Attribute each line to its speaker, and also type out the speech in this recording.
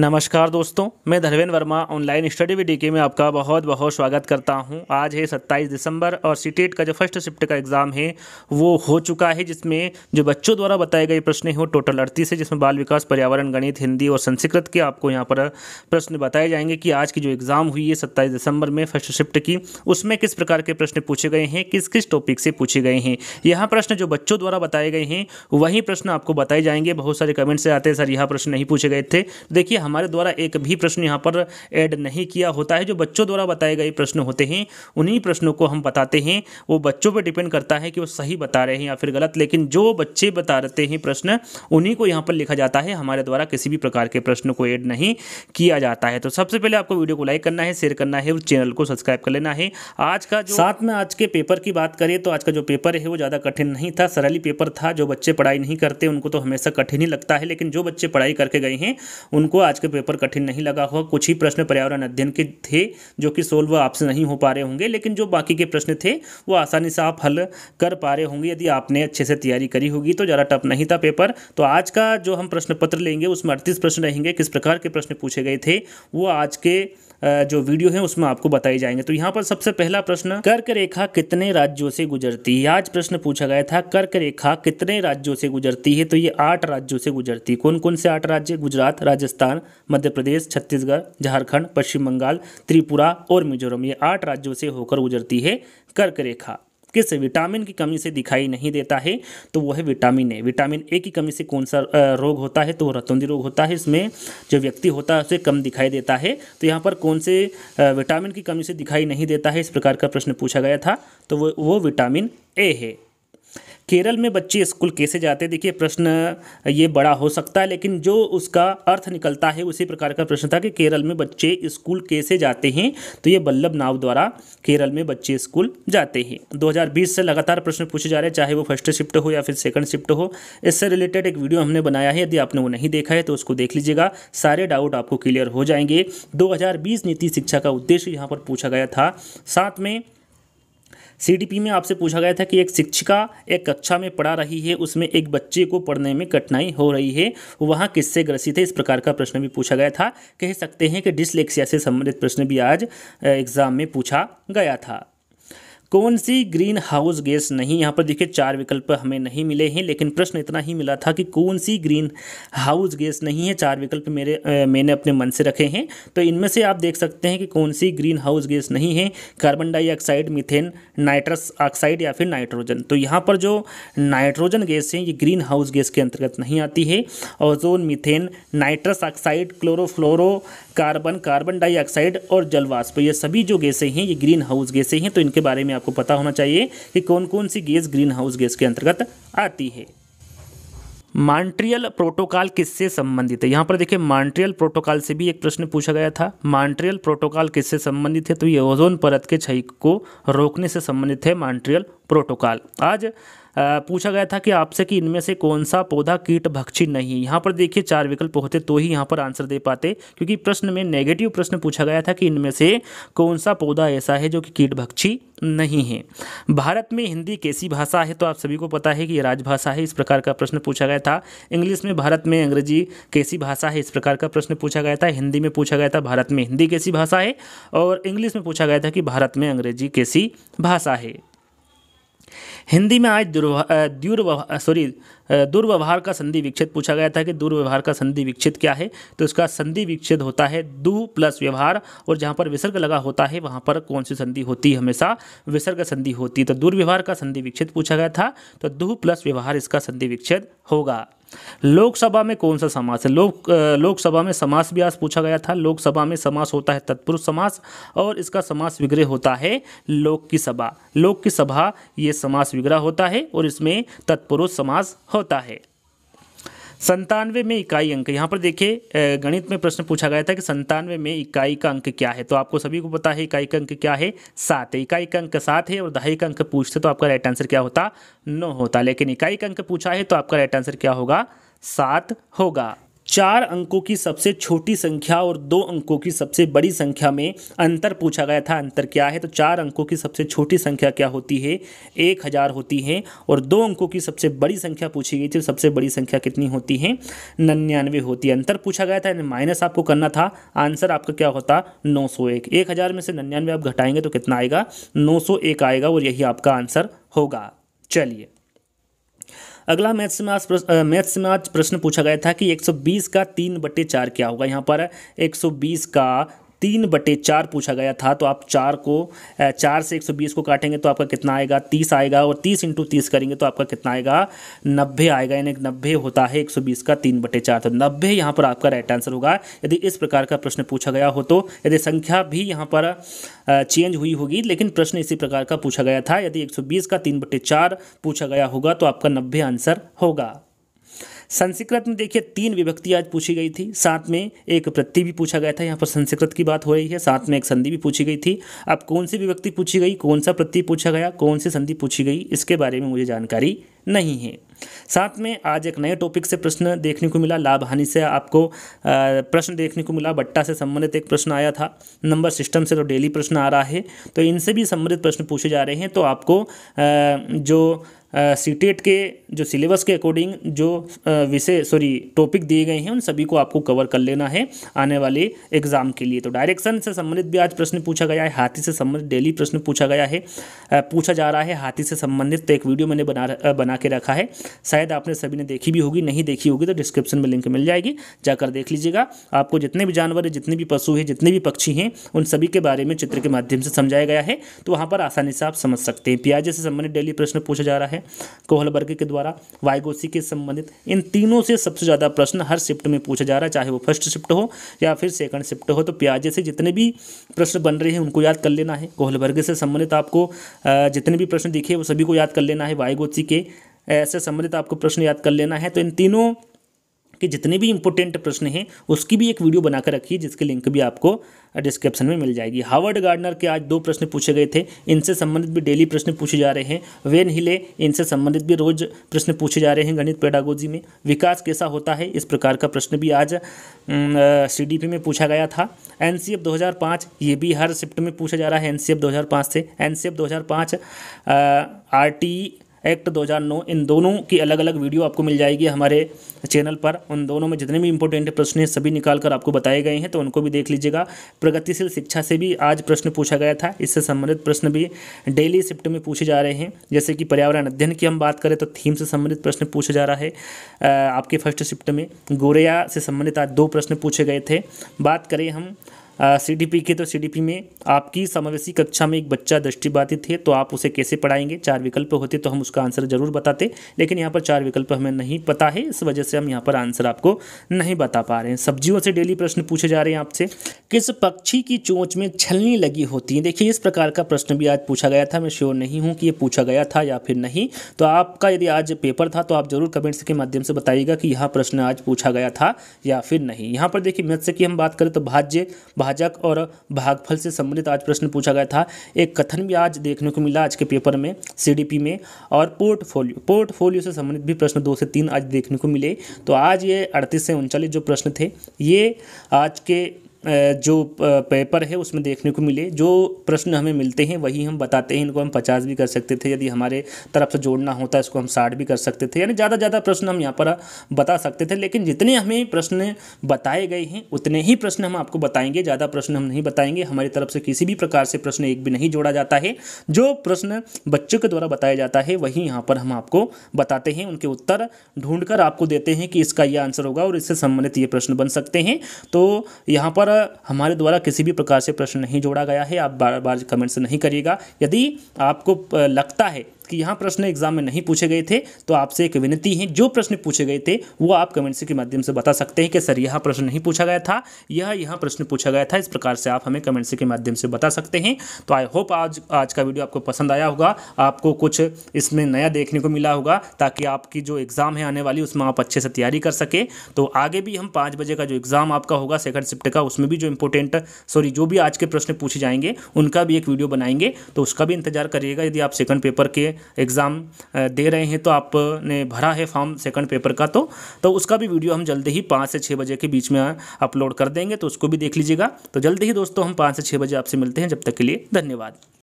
Speaker 1: नमस्कार दोस्तों मैं धर्मेंद्र वर्मा ऑनलाइन स्टडी विडी के में आपका बहुत बहुत स्वागत करता हूं आज है 27 दिसंबर और सी का जो फर्स्ट शिफ्ट का एग्ज़ाम है वो हो चुका है जिसमें जो बच्चों द्वारा बताए गए प्रश्न हैं वो टोटल अड़तीस है जिसमें बाल विकास पर्यावरण गणित हिंदी और संस्कृत के आपको यहाँ पर प्रश्न बताए जाएंगे कि आज की जो एग्ज़ाम हुई है सत्ताईस दिसंबर में फर्स्ट शिफ्ट की उसमें किस प्रकार के प्रश्न पूछे गए हैं किस किस टॉपिक से पूछे गए हैं यहाँ प्रश्न जो बच्चों द्वारा बताए गए हैं वही प्रश्न आपको बताए जाएंगे बहुत सारे कमेंट्स से आते सर यह प्रश्न नहीं पूछे गए थे देखिए हमारे द्वारा एक भी प्रश्न यहाँ पर ऐड नहीं किया होता है जो बच्चों द्वारा बताए गए प्रश्न होते हैं उन्हीं प्रश्नों को हम बताते हैं वो बच्चों पर डिपेंड करता है कि वो सही बता रहे हैं या फिर गलत लेकिन जो बच्चे बता रहे हैं प्रश्न उन्हीं को यहाँ पर लिखा जाता है हमारे द्वारा किसी भी प्रकार के प्रश्न को ऐड नहीं किया जाता है तो सबसे पहले आपको वीडियो को लाइक करना है शेयर करना है और चैनल को सब्सक्राइब कर लेना है आज का साथ में आज के पेपर की बात करें तो आज का जो पेपर है वो ज़्यादा कठिन नहीं था सरली पेपर था जो बच्चे पढ़ाई नहीं करते उनको तो हमेशा कठिन ही लगता है लेकिन जो बच्चे पढ़ाई करके गए हैं उनको आज के पेपर कठिन नहीं लगा होगा कुछ ही प्रश्न पर्यावरण अध्ययन के थे जो कि सोल्व आपसे नहीं हो पा रहे होंगे लेकिन जो बाकी के प्रश्न थे वो आसानी से आप हल कर पा रहे होंगे यदि आपने अच्छे से तैयारी करी होगी तो ज़्यादा टफ नहीं था पेपर तो आज का जो हम प्रश्न पत्र लेंगे उसमें अड़तीस प्रश्न रहेंगे किस प्रकार के प्रश्न पूछे गए थे वो आज के जो वीडियो है उसमें आपको बताए जाएंगे तो यहाँ पर सबसे पहला प्रश्न कर्क रेखा कितने राज्यों से गुजरती है आज प्रश्न पूछा गया था कर्क रेखा कितने राज्यों से गुजरती है तो ये आठ राज्यों से गुजरती है कौन कौन से आठ राज्य गुजरात राजस्थान राजस्थान मध्य प्रदेश छत्तीसगढ़ झारखंड पश्चिम बंगाल त्रिपुरा और मिजोरम ये आठ राज्यों से होकर गुजरती है कर्क रेखा किस विटामिन की कमी से दिखाई नहीं देता है तो वो है विटामिन ए विटामिन ए की कमी से कौन सा रोग होता है तो वो रोग होता है इसमें जो व्यक्ति होता है उसे कम दिखाई देता है तो यहाँ पर कौन से विटामिन की कमी से दिखाई नहीं देता है इस प्रकार का प्रश्न पूछा गया था तो वो वो विटामिन ए है केरल में बच्चे स्कूल कैसे जाते हैं देखिए प्रश्न ये बड़ा हो सकता है लेकिन जो उसका अर्थ निकलता है उसी प्रकार का प्रश्न था कि केरल में बच्चे स्कूल कैसे जाते हैं तो ये बल्लभ नाव द्वारा केरल में बच्चे स्कूल जाते हैं 2020 से लगातार प्रश्न पूछे जा रहे हैं चाहे वो फर्स्ट शिफ्ट हो या फिर सेकंड शिफ्ट हो इससे रिलेटेड एक वीडियो हमने बनाया है यदि आपने वो नहीं देखा है तो उसको देख लीजिएगा सारे डाउट आपको क्लियर हो जाएंगे दो नीति शिक्षा का उद्देश्य यहाँ पर पूछा गया था साथ में सीडीपी में आपसे पूछा गया था कि एक शिक्षिका एक कक्षा में पढ़ा रही है उसमें एक बच्चे को पढ़ने में कठिनाई हो रही है वहाँ किससे ग्रसित है इस प्रकार का प्रश्न भी पूछा गया था कह सकते हैं कि डिसलेक्सिया से संबंधित प्रश्न भी आज एग्जाम में पूछा गया था कौन सी ग्रीन हाउस गैस नहीं यहाँ पर देखिए चार विकल्प हमें नहीं मिले हैं लेकिन प्रश्न इतना ही मिला था कि कौन सी ग्रीन हाउस गैस नहीं है चार विकल्प मेरे आ, मैंने अपने मन से रखे हैं तो इनमें से आप देख सकते हैं कि कौन सी ग्रीन हाउस गैस नहीं है carbon dioxide methane nitrous oxide या फिर नाइट्रोजन तो यहाँ पर जो नाइट्रोजन गैस है ये ग्रीन हाउस गैस के अंतर्गत नहीं आती है ozone methane nitrous oxide chlorofluorocarbon carbon dioxide और जलवाष्प ये सभी जो गैसें हैं ये ग्रीन हाउस गैसें हैं तो इनके बारे में आपको पता होना चाहिए कि कौन कौन सी गैस ग्रीन हाउस गैस के अंतर्गत आती है मॉन्ट्रियल प्रोटोकॉल किससे संबंधित है यहाँ पर देखिए मॉन्ट्रियल प्रोटोकॉल से भी एक प्रश्न पूछा गया था मॉन्ट्रियल प्रोटोकॉल किससे संबंधित है तो ये ओजोन परत के क्षय को रोकने से संबंधित है मॉन्ट्रियल प्रोटोकॉल आज पूछा गया था कि आपसे कि इनमें से कौन सा पौधा कीट भक्षी नहीं यहाँ पर देखिए चार विकल्प होते तो ही यहाँ पर आंसर दे पाते क्योंकि प्रश्न में नेगेटिव प्रश्न पूछा गया था कि इनमें से कौन सा पौधा ऐसा है जो कि कीट भक्षी नहीं है भारत में हिंदी कैसी भाषा है तो आप सभी को पता है कि ये राजभाषा है इस प्रकार का प्रश्न पूछा गया था इंग्लिश में भारत में अंग्रेजी कैसी भाषा है इस प्रकार का प्रश्न पूछा गया था हिंदी में पूछा गया था भारत में हिंदी कैसी भाषा है और इंग्लिश में पूछा गया था कि भारत में अंग्रेजी कैसी भाषा है हिंदी में आज दुर्व्यवहार सॉरी दुर्व्यवहार का संधि विक्षित पूछा गया था कि दुर्व्यवहार का संधि विक्षित क्या है तो इसका संधि विच्छेद होता है दु प्लस व्यवहार और जहाँ पर विसर्ग लगा होता है वहाँ पर कौन सी संधि होती है हमेशा विसर्ग संधि होती है तो दुर्व्यवहार का संधि विक्षित पूछा गया था तो दु प्लस व्यवहार इसका संधि विच्छेद होगा लोकसभा में कौन सा समास है लोक लोकसभा में समास व्यास पूछा गया था लोकसभा में समास होता है तत्पुरुष समास और इसका समास विग्रह होता है लोक की सभा लोक की सभा ये समास विग्रह होता है और इसमें तत्पुरुष समास हो होता है संतानवे में इकाई अंक यहाँ पर देखिए गणित में प्रश्न पूछा गया था कि संतानवे में इकाई का अंक क्या है तो आपको सभी को पता है इकाई का अंक क्या है सात है इकाई का अंक सात है और दहाई का अंक पूछते तो आपका राइट आंसर क्या होता नौ होता लेकिन इकाई का अंक पूछा है तो आपका राइट आंसर क्या होगा सात होगा चार अंकों की सबसे छोटी संख्या और दो अंकों की सबसे बड़ी संख्या में अंतर पूछा गया था अंतर क्या है तो चार अंकों की सबसे छोटी संख्या क्या होती है एक हज़ार होती है और दो अंकों की सबसे बड़ी संख्या पूछी गई थी सबसे बड़ी संख्या कितनी होती है नन्यानवे होती है अंतर पूछा गया था यानी माइनस आपको करना था आंसर आपका क्या होता नौ सौ एक एक हज़ार में से निन्यानवे आप घटाएंगे तो कितना आएगा नौ सौ एक आएगा और यही आपका आंसर होगा चलिए अगला मैथ्स में आज मैथ्स में आज प्रश्न पूछा गया था कि 120 का तीन बट्टे चार क्या होगा यहाँ पर 120 का तीन बटे चार पूछा गया था तो आप चार को चार से एक सौ बीस को काटेंगे तो आपका कितना आएगा तीस आएगा और तीस इंटू तीस करेंगे तो आपका कितना आएगा नब्बे आएगा यानी नब्बे होता है एक सौ बीस का तीन बटे चार तो नब्बे यहाँ पर आपका राइट आंसर होगा यदि इस प्रकार का प्रश्न पूछा गया हो तो यदि संख्या भी यहाँ पर चेंज हुई होगी लेकिन प्रश्न इसी प्रकार का पूछा गया था यदि एक सौ बीस का तीन बटे चार पूछा गया होगा तो आपका नब्बे आंसर होगा संस्कृत में देखिए तीन विभक्ति आज पूछी गई थी साथ में एक प्रत्यय भी पूछा गया था यहाँ पर संस्कृत की बात हो रही है साथ में एक संधि भी पूछी गई थी अब कौन सी विभक्ति पूछी गई कौन सा प्रत्यय पूछा गया कौन सी संधि पूछी गई इसके बारे में मुझे जानकारी नहीं है साथ में आज एक नए टॉपिक से प्रश्न देखने को मिला लाभ हानि से आपको प्रश्न देखने को मिला बट्टा से संबंधित एक प्रश्न आया था नंबर सिस्टम से तो डेली प्रश्न आ रहा है तो इनसे भी संबंधित प्रश्न पूछे जा रहे हैं तो आपको जो सी के जो सिलेबस के अकॉर्डिंग जो विषय सॉरी टॉपिक दिए गए हैं उन सभी को आपको कवर कर लेना है आने वाले एग्जाम के लिए तो डायरेक्शन से संबंधित भी आज प्रश्न पूछा गया है हाथी से संबंधित डेली प्रश्न पूछा गया है पूछा जा रहा है हाथी से संबंधित तो एक वीडियो मैंने बना बना के रखा है शायद आपने सभी ने देखी भी होगी नहीं देखी होगी तो डिस्क्रिप्शन में लिंक मिल जाएगी जाकर देख लीजिएगा आपको जितने भी जानवर है जितने भी पशु है जितने भी पक्षी हैं उन सभी के बारे में चित्र के माध्यम से समझाया गया है तो वहाँ पर आसानी से आप समझ सकते हैं पियाजे से संबंधित डेली प्रश्न पूछा जा रहा है है कोहलबर्ग के द्वारा वायगोसी के संबंधित इन तीनों से सबसे ज़्यादा प्रश्न हर शिफ्ट में पूछा जा रहा है चाहे वो फर्स्ट शिफ्ट हो या फिर सेकंड शिफ्ट हो तो प्याजे से जितने भी प्रश्न बन रहे हैं उनको याद कर लेना है कोहलबर्ग से संबंधित आपको जितने भी प्रश्न दिखे वो सभी को याद कर लेना है वायगोसी के ऐसे संबंधित आपको प्रश्न याद कर लेना है तो इन तीनों के जितने भी इंपॉर्टेंट प्रश्न हैं उसकी भी एक वीडियो बनाकर रखिए जिसकी लिंक भी आपको डिस्क्रिप्शन में मिल जाएगी हार्वर्ड गार्डनर के आज दो प्रश्न पूछे गए थे इनसे संबंधित भी डेली प्रश्न पूछे जा रहे हैं वेन हिले इनसे संबंधित भी रोज प्रश्न पूछे जा रहे हैं गणित पेडागोजी में विकास कैसा होता है इस प्रकार का प्रश्न भी आज सी में पूछा गया था एन सी ये भी हर शिफ्ट में पूछा जा रहा है एन सी से N C R T act 2009 इन दोनों की अलग अलग वीडियो आपको मिल जाएगी हमारे चैनल पर उन दोनों में जितने भी इंपॉर्टेंट प्रश्न हैं सभी निकाल कर आपको बताए गए हैं तो उनको भी देख लीजिएगा प्रगतिशील शिक्षा से भी आज प्रश्न पूछा गया था इससे संबंधित प्रश्न भी डेली शिफ्ट में पूछे जा रहे हैं जैसे कि पर्यावरण अध्ययन की हम बात करें तो थीम से संबंधित प्रश्न पूछा जा रहा है आपके फर्स्ट शिफ्ट में गोरेया से संबंधित आज दो प्रश्न पूछे गए थे बात करें हम सीडीपी के तो सीडीपी में आपकी समावेशी कक्षा में एक बच्चा दृष्टिबाधित है तो आप उसे कैसे पढ़ाएंगे चार विकल्प होते तो हम उसका आंसर जरूर बताते लेकिन यहाँ पर चार विकल्प हमें नहीं पता है इस वजह से हम यहाँ पर आंसर आपको नहीं बता पा रहे हैं सब्जियों से डेली प्रश्न पूछे जा रहे हैं आपसे किस पक्षी की चोंच में छलनी लगी होती है देखिए इस प्रकार का प्रश्न भी आज पूछा गया था मैं श्योर नहीं हूँ कि ये पूछा गया था या फिर नहीं तो आपका यदि आज पेपर था तो आप जरूर कमेंट्स के माध्यम से बताइएगा कि यह प्रश्न आज पूछा गया था या फिर नहीं यहाँ पर देखिए मत्स्य की हम बात करें तो भाज्य भाजक और भागफल से संबंधित आज प्रश्न पूछा गया था एक कथन भी आज देखने को मिला आज के पेपर में सीडीपी में और पोर्टफोलियो पोर्टफोलियो से संबंधित भी प्रश्न दो से तीन आज देखने को मिले तो आज ये अड़तीस से उनचालीस जो प्रश्न थे ये आज के जो पेपर है उसमें देखने को मिले जो प्रश्न हमें मिलते हैं वही हम बताते हैं इनको हम पचास भी कर सकते थे यदि हमारे तरफ से जोड़ना होता इसको हम साठ भी कर सकते थे यानी ज़्यादा ज़्यादा प्रश्न हम यहाँ पर बता सकते थे लेकिन जितने हमें प्रश्न बताए गए हैं उतने ही प्रश्न हम आपको बताएंगे ज़्यादा प्रश्न हम नहीं बताएंगे हमारी तरफ से किसी भी प्रकार से प्रश्न एक भी नहीं जोड़ा जाता है जो प्रश्न बच्चों के द्वारा बताया जाता है वही यहाँ पर हम आपको बताते हैं उनके उत्तर ढूंढ आपको देते हैं कि इसका यह आंसर होगा और इससे संबंधित ये प्रश्न बन सकते हैं तो यहाँ पर हमारे द्वारा किसी भी प्रकार से प्रश्न नहीं जोड़ा गया है आप बार बार कमेंट्स नहीं करिएगा यदि आपको लगता है कि यहाँ प्रश्न एग्जाम में नहीं पूछे गए थे तो आपसे एक विनती है जो प्रश्न पूछे गए थे वो आप कमेंट्स के माध्यम से बता सकते हैं कि सर यह प्रश्न नहीं पूछा गया था यह यहाँ प्रश्न पूछा गया था इस प्रकार से आप हमें कमेंट्स के माध्यम से बता सकते हैं तो आई होप आज आज का वीडियो आपको पसंद आया होगा आपको कुछ इसमें नया देखने को मिला होगा ताकि आपकी जो एग्ज़ाम है आने वाली उसमें आप अच्छे से तैयारी कर सके तो आगे भी हम पाँच बजे का जो एग्ज़ाम आपका होगा सेकंड शिफ्ट का उसमें भी जो इंपॉर्टेंट सॉरी जो भी आज के प्रश्न पूछे जाएंगे उनका भी एक वीडियो बनाएंगे तो उसका भी इंतजार करिएगा यदि आप सेकंड पेपर के एग्ज़ाम दे रहे हैं तो आपने भरा है फॉर्म सेकंड पेपर का तो तो उसका भी वीडियो हम जल्दी ही पाँच से छः बजे के बीच में अपलोड कर देंगे तो उसको भी देख लीजिएगा तो जल्दी ही दोस्तों हम पाँच से छः बजे आपसे मिलते हैं जब तक के लिए धन्यवाद